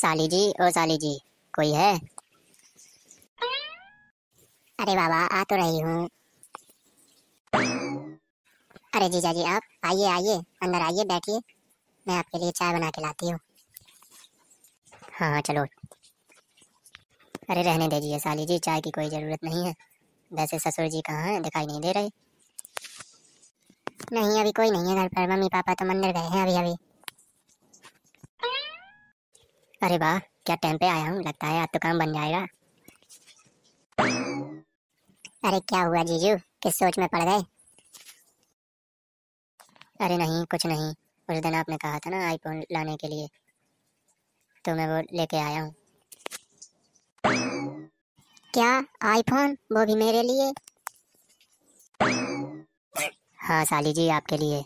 साली जी ओ साली जी कोई है अरे बाबा आ तो रही हूँ अरे जीजा जी आप आइए आइए अंदर आइए बैठिए मैं आपके लिए चाय बना के लाती हूँ हाँ हाँ चलो अरे रहने दीजिए साली जी चाय की कोई ज़रूरत नहीं है वैसे ससुर जी कहाँ हैं दिखाई नहीं दे रहे नहीं अभी कोई नहीं है घर पर मम्मी पापा तो मंदिर गए हैं अभी अभी अरे वाह क्या टाइम पे आया हूँ लगता है आज तो काम बन जाएगा अरे क्या हुआ जीजू किस सोच में पड़ गए अरे नहीं कुछ नहीं उस दिन आपने कहा था ना आईफोन लाने के लिए तो मैं वो लेके आया हूँ क्या आईफोन वो भी मेरे लिए हाँ साली जी आपके लिए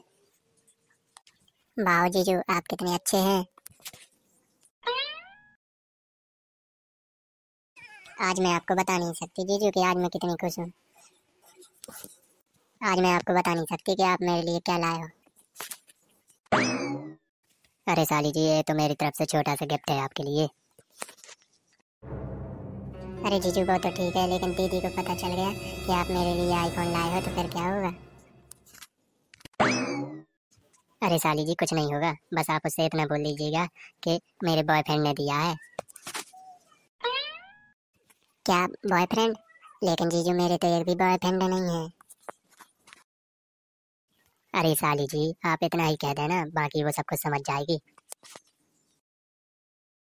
भाव जीजू आप कितने अच्छे हैं आज मैं आपको बता नहीं सकती जीजू कि आज मैं कितनी खुश हूँ आज मैं आपको बता नहीं सकती कि आप मेरे लिए क्या लाए हो अरे साली जी ये तो मेरी तरफ से छोटा सा गिफ्ट है आपके लिए अरे जीजू को तो ठीक है लेकिन दीदी को पता चल गया कि आप मेरे लिए आईफोन लाए हो तो फिर क्या होगा अरे साली जी कुछ नहीं होगा बस आप उससे इतना बोल लीजिएगा कि मेरे बॉयफ्रेंड ने दिया है क्या बॉयफ्रेंड लेकिन जीजू मेरे तो एक भी बॉयफ्रेंड नहीं है अरे साली जी आप इतना ही कह देना बाकी वो सब कुछ समझ जाएगी